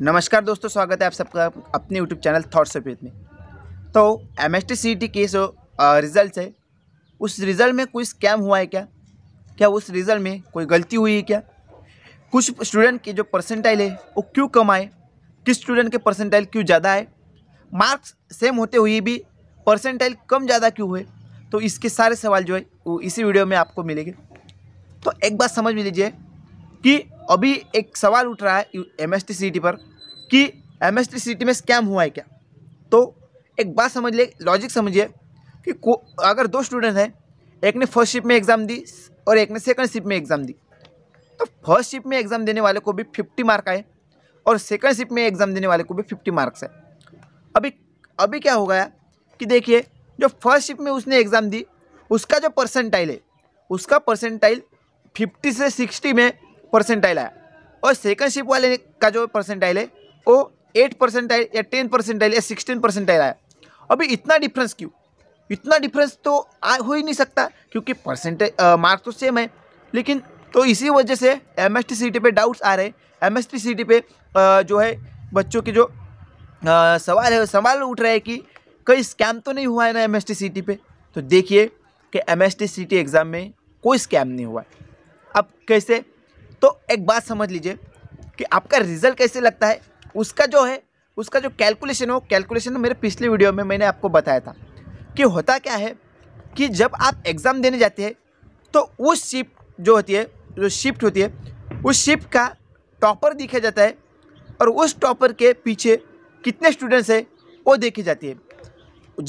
नमस्कार दोस्तों स्वागत है आप सबका अपने यूट्यूब चैनल थॉट्स अपेत में तो M S T C T के जो रिज़ल्ट है उस रिज़ल्ट में कोई स्कैम हुआ है क्या क्या उस रिज़ल्ट में कोई गलती हुई है क्या कुछ स्टूडेंट के जो परसेंटाइल है वो क्यों कम आए किस स्टूडेंट के परसेंटाइल क्यों ज़्यादा आए मार्क्स सेम होते हुए भी परसेंटाइल कम ज़्यादा क्यों हुए तो इसके सारे सवाल जो है वो इसी वीडियो में आपको मिलेंगे तो एक बात समझ में लीजिए कि अभी एक सवाल उठ रहा है एम एस पर कि एम एस में स्कैम हुआ है क्या तो एक बात समझ ले लॉजिक समझिए कि को अगर दो स्टूडेंट हैं एक ने फर्स्ट शिफ्ट में एग्ज़ाम दी और एक ने सेकंड शिफ्ट में एग्ज़ाम दी तो फर्स्ट शिफ्ट में एग्ज़ाम देने वाले को भी फिफ्टी मार्क आए और सेकंड शिफ्ट में एग्ज़ाम देने वाले को भी फिफ्टी मार्क्स आए अभी अभी क्या हो गया कि देखिए जो फर्स्ट शिफ्ट में उसने एग्ज़ाम दी उसका जो परसेंटाइल है उसका परसेंटाइल फिफ्टी से सिक्सटी में परसेंटाइल आया और सेकंड शिप वाले का जो परसेंटाइल है वो एट परसेंटाइल या टेन परसेंटाइल या सिक्सटीन परसेंटाइल आया अभी इतना डिफरेंस क्यों इतना डिफरेंस तो आ हो ही नहीं सकता क्योंकि परसेंटेज मार्क्स तो सेम है लेकिन तो इसी वजह से M S T C T पे डाउट्स आ रहे हैं M S T C T पे आ, जो है बच्चों के जो आ, सवाल है सवाल उठ रहे हैं कि कोई स्कैम तो नहीं हुआ है ना M S T C T पे तो देखिए कि M S T C T exam में कोई स्कैम नहीं हुआ है अब कैसे तो एक बात समझ लीजिए कि आपका रिजल्ट कैसे लगता है उसका जो है उसका जो कैलकुलेशन हो कैलकुलेशन तो मेरे पिछले वीडियो में मैंने आपको बताया था कि होता क्या है कि जब आप एग्ज़ाम देने जाते हैं तो उस शिफ्ट जो होती है जो शिफ्ट होती है उस शिफ्ट का टॉपर देखा जाता है और उस टॉपर के पीछे कितने स्टूडेंट्स है वो देखी जाती है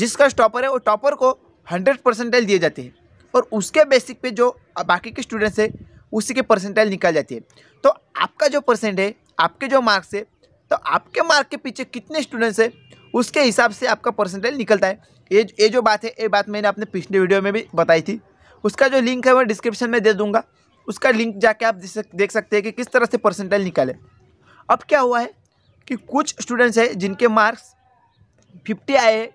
जिसका टॉपर है वो टॉपर को हंड्रेड परसेंटेज दिए जाते हैं और उसके बेसिक पे जो बाकी के स्टूडेंट्स हैं उसी के परसेंटाइल निकाल जाती है तो आपका जो परसेंट है आपके जो मार्क्स है तो आपके मार्क के पीछे कितने स्टूडेंट्स है उसके हिसाब से आपका परसेंटेज निकलता है ये ये जो बात है ये बात मैंने अपने पिछले वीडियो में भी बताई थी उसका जो लिंक है वो डिस्क्रिप्शन में दे दूंगा उसका लिंक जाके आप देख सकते हैं कि किस तरह से परसेंटेज निकाले अब क्या हुआ है कि कुछ स्टूडेंट्स हैं जिनके मार्क्स फिफ्टी आए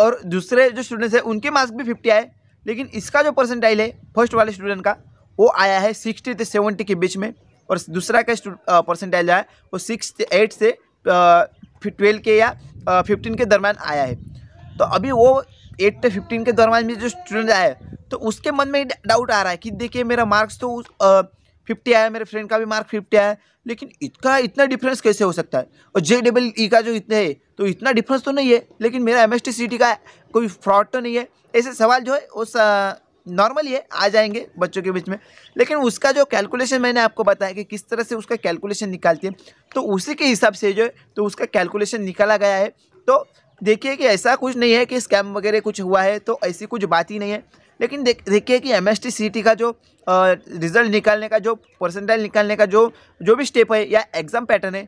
और दूसरे जो स्टूडेंट्स हैं उनके मार्क्स भी फिफ्टी आए लेकिन इसका जो परसेंटाइल है फर्स्ट वाले स्टूडेंट का वो आया है सिक्सटी से सेवेंटी के बीच में और दूसरा का परसेंटेज आया वो सिक्स एट से ट्वेल्व के या फिफ्टीन के दरमियान आया है तो अभी वो एट से फिफ्टीन के दरमियान में जो स्टूडेंट आया है तो उसके मन में डाउट आ रहा है कि देखिए मेरा मार्क्स तो फिफ्टी आया मेरे फ्रेंड का भी मार्क फिफ्टी आया लेकिन इतना इतना डिफरेंस कैसे हो सकता है और जे डबल ई का जो इतने है तो इतना डिफरेंस तो नहीं है लेकिन मेरा M S T C T का कोई फ्रॉड तो नहीं है ऐसे सवाल जो है उस नॉर्मल ये आ जाएंगे बच्चों के बीच में लेकिन उसका जो कैलकुलेशन मैंने आपको बताया कि किस तरह से उसका कैलकुलेशन निकालती है तो उसी के हिसाब से जो है तो उसका कैलकुलेशन निकाला गया है तो देखिए कि ऐसा कुछ नहीं है कि स्कैम वगैरह कुछ हुआ है तो ऐसी कुछ बात ही नहीं है लेकिन देख देखिए कि एम एस का जो रिज़ल्ट निकालने का जो परसेंटाइल निकालने का जो जो भी स्टेप है या एग्ज़ाम पैटर्न है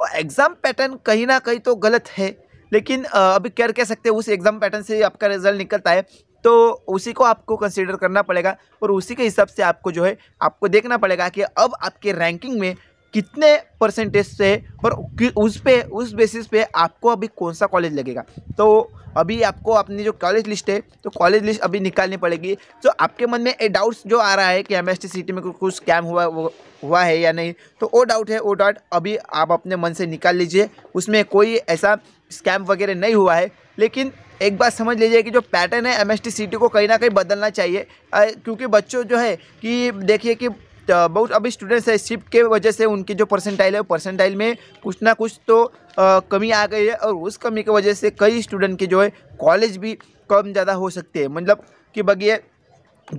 वो एग्ज़ाम पैटर्न कहीं ना कहीं तो गलत है लेकिन अभी क्या कह सकते हैं उस एग्ज़ाम पैटर्न से आपका रिज़ल्ट निकलता है तो उसी को आपको कंसिडर करना पड़ेगा और उसी के हिसाब से आपको जो है आपको देखना पड़ेगा कि अब आपके रैंकिंग में कितने परसेंटेज से और उस पे उस बेसिस पे आपको अभी कौन सा कॉलेज लगेगा तो अभी आपको अपनी जो कॉलेज लिस्ट है तो कॉलेज लिस्ट अभी निकालनी पड़ेगी तो आपके मन में ए डाउट्स जो आ रहा है कि एम एस सिटी में कुछ स्कैम हुआ वो हुआ है या नहीं तो वो डाउट है वो डाउट अभी आप अपने मन से निकाल लीजिए उसमें कोई ऐसा स्कैम वगैरह नहीं हुआ है लेकिन एक बात समझ लीजिए कि जो पैटर्न है एम एस को कहीं ना कहीं बदलना चाहिए क्योंकि बच्चों जो है कि देखिए कि Uh, बहुत अभी स्टूडेंट्स है शिफ्ट के वजह से उनकी जो परसेंटाइल है परसेंटाइल में कुछ ना कुछ तो आ, uh, कमी आ गई है और उस कमी की वजह से कई स्टूडेंट के जो है कॉलेज भी कम ज़्यादा हो सकते हैं मतलब कि बगिए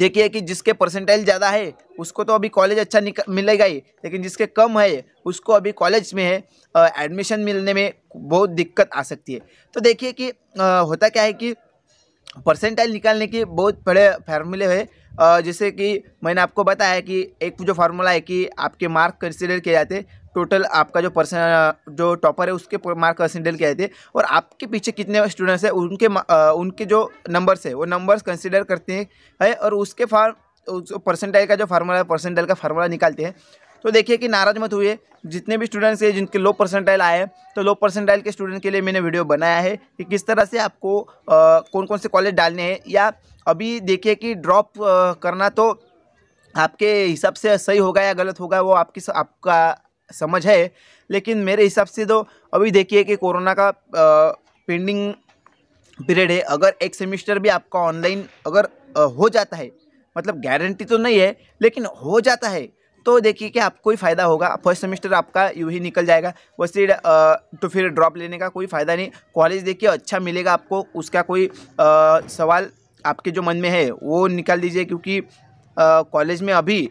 देखिए कि जिसके परसेंटाइल ज़्यादा है उसको तो अभी कॉलेज अच्छा मिलेगा ही लेकिन जिसके कम है उसको अभी कॉलेज में है एडमिशन uh, मिलने में बहुत दिक्कत आ सकती है तो देखिए कि आ, होता क्या है कि परसेंटाइल निकालने के बहुत बड़े फार्मूले हैं जैसे कि मैंने आपको बताया कि एक जो फार्मूला है कि आपके मार्क कंसिडर किए जाते टोटल आपका जो पर्सन जो टॉपर है उसके मार्क कंसिडर किए जाते और आपके पीछे कितने स्टूडेंट्स हैं उनके उनके जो नंबर्स है वो नंबर्स कंसिडर करते हैं और उसके फार्म परसेंटाइल का जो फार्मूला है परसेंटाइल का फार्मूला निकालते हैं तो देखिए कि नाराज मत हुए जितने भी स्टूडेंट्स हैं जिनके लो परसेंटाइल आए तो लो परसेंटाइल के स्टूडेंट के लिए मैंने वीडियो बनाया है कि किस तरह से आपको आ, कौन कौन से कॉलेज डालने हैं या अभी देखिए कि ड्रॉप करना तो आपके हिसाब से सही होगा या गलत होगा वो आपकी आपका समझ है लेकिन मेरे हिसाब से तो अभी देखिए कि कोरोना का पेंडिंग पीरियड है अगर एक सेमिस्टर भी आपका ऑनलाइन अगर आ, हो जाता है मतलब गारंटी तो नहीं है लेकिन हो जाता है तो देखिए कि आपको ही फ़ायदा होगा फर्स्ट सेमेस्टर आपका यू ही निकल जाएगा बस फिर तो फिर ड्रॉप लेने का कोई फ़ायदा नहीं कॉलेज देखिए अच्छा मिलेगा आपको उसका कोई आ, सवाल आपके जो मन में है वो निकाल दीजिए क्योंकि कॉलेज में अभी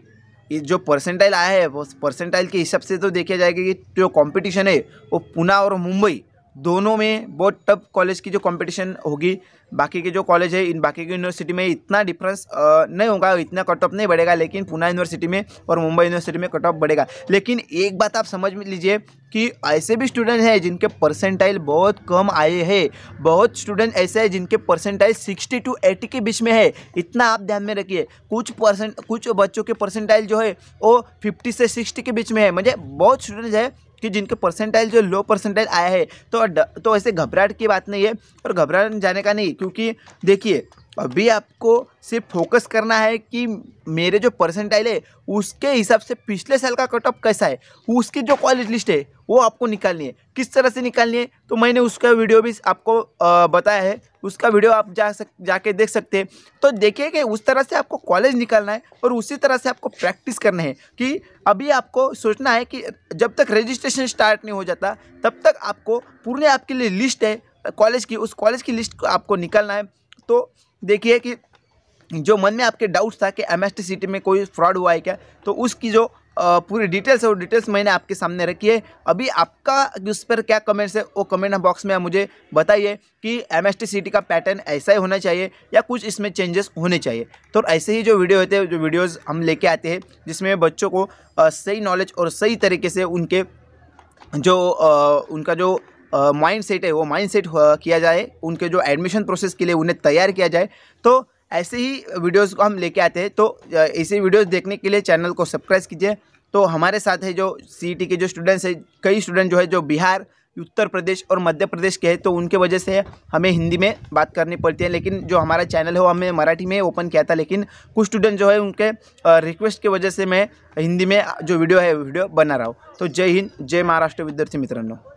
जो परसेंटाइल आया है वो परसेंटाइल के हिसाब से तो देखा जाएगा कि जो कॉम्पिटिशन है वो पुणे और मुंबई दोनों में बहुत टफ कॉलेज की जो कंपटीशन होगी बाकी के जो कॉलेज है इन बाकी की यूनिवर्सिटी में इतना डिफरेंस नहीं होगा इतना कट ऑफ नहीं बढ़ेगा लेकिन पुणे यूनिवर्सिटी में और मुंबई यूनिवर्सिटी में कट ऑफ बढ़ेगा लेकिन एक बात आप समझ में लीजिए कि ऐसे भी स्टूडेंट हैं जिनके परसेंटाइल बहुत कम आए हैं बहुत स्टूडेंट ऐसे हैं जिनके परसेंटाइल सिक्सटी टू एटी के बीच में है इतना आप ध्यान में रखिए कुछ परसेंट कुछ बच्चों के परसेंटाइल जो है वो फिफ्टी से सिक्सटी के बीच में है मुझे बहुत स्टूडेंट है कि जिनके परसेंटाइल जो लो परसेंटाइल आया है तो तो ऐसे घबराहट की बात नहीं है और घबराहट जाने का नहीं क्योंकि देखिए अभी आपको सिर्फ फोकस करना है कि मेरे जो परसेंटाइल है उसके हिसाब से पिछले साल का कट ऑफ कैसा है उसकी जो क्वालिटी लिस्ट है वो आपको निकालनी है किस तरह से निकालनी है तो मैंने उसका वीडियो भी आपको बताया है उसका वीडियो आप जा सक जाके देख सकते हैं तो देखिए कि उस तरह से आपको कॉलेज निकालना है और उसी तरह से आपको प्रैक्टिस करना है कि अभी आपको सोचना है कि जब तक रजिस्ट्रेशन स्टार्ट नहीं हो जाता तब तक आपको पूर्ण आपके लिए लिस्ट है कॉलेज की उस कॉलेज की लिस्ट को आपको निकालना है तो देखिए कि जो मन में आपके डाउट्स था कि एम सिटी में कोई फ्रॉड हुआ है क्या तो उसकी जो पूरी डिटेल्स है वो डिटेल्स मैंने आपके सामने रखी है अभी आपका उस पर क्या कमेंट्स है वो कमेंट बॉक्स में मुझे बताइए कि एम सिटी का पैटर्न ऐसा ही होना चाहिए या कुछ इसमें चेंजेस होने चाहिए तो ऐसे ही जो वीडियो होते हैं जो वीडियोज़ हम लेके आते हैं जिसमें बच्चों को सही नॉलेज और सही तरीके से उनके जो उनका जो माइंड सेट है वो माइंड सेट किया जाए उनके जो एडमिशन प्रोसेस के लिए उन्हें तैयार किया जाए तो ऐसे ही वीडियोस को हम लेके आते हैं तो ऐसे वीडियोस देखने के लिए चैनल को सब्सक्राइब कीजिए तो हमारे साथ है जो सी e के जो स्टूडेंट्स है कई स्टूडेंट जो है जो बिहार उत्तर प्रदेश और मध्य प्रदेश के हैं तो उनके वजह से हमें हिंदी में बात करनी पड़ती है लेकिन जो हमारा चैनल है वो हमें मराठी में ओपन किया था लेकिन कुछ स्टूडेंट जो है उनके रिक्वेस्ट की वजह से मैं हिंदी में जो वीडियो है वीडियो बना रहा हूँ तो जय हिंद जय महाराष्ट्र विद्यार्थी मित्रों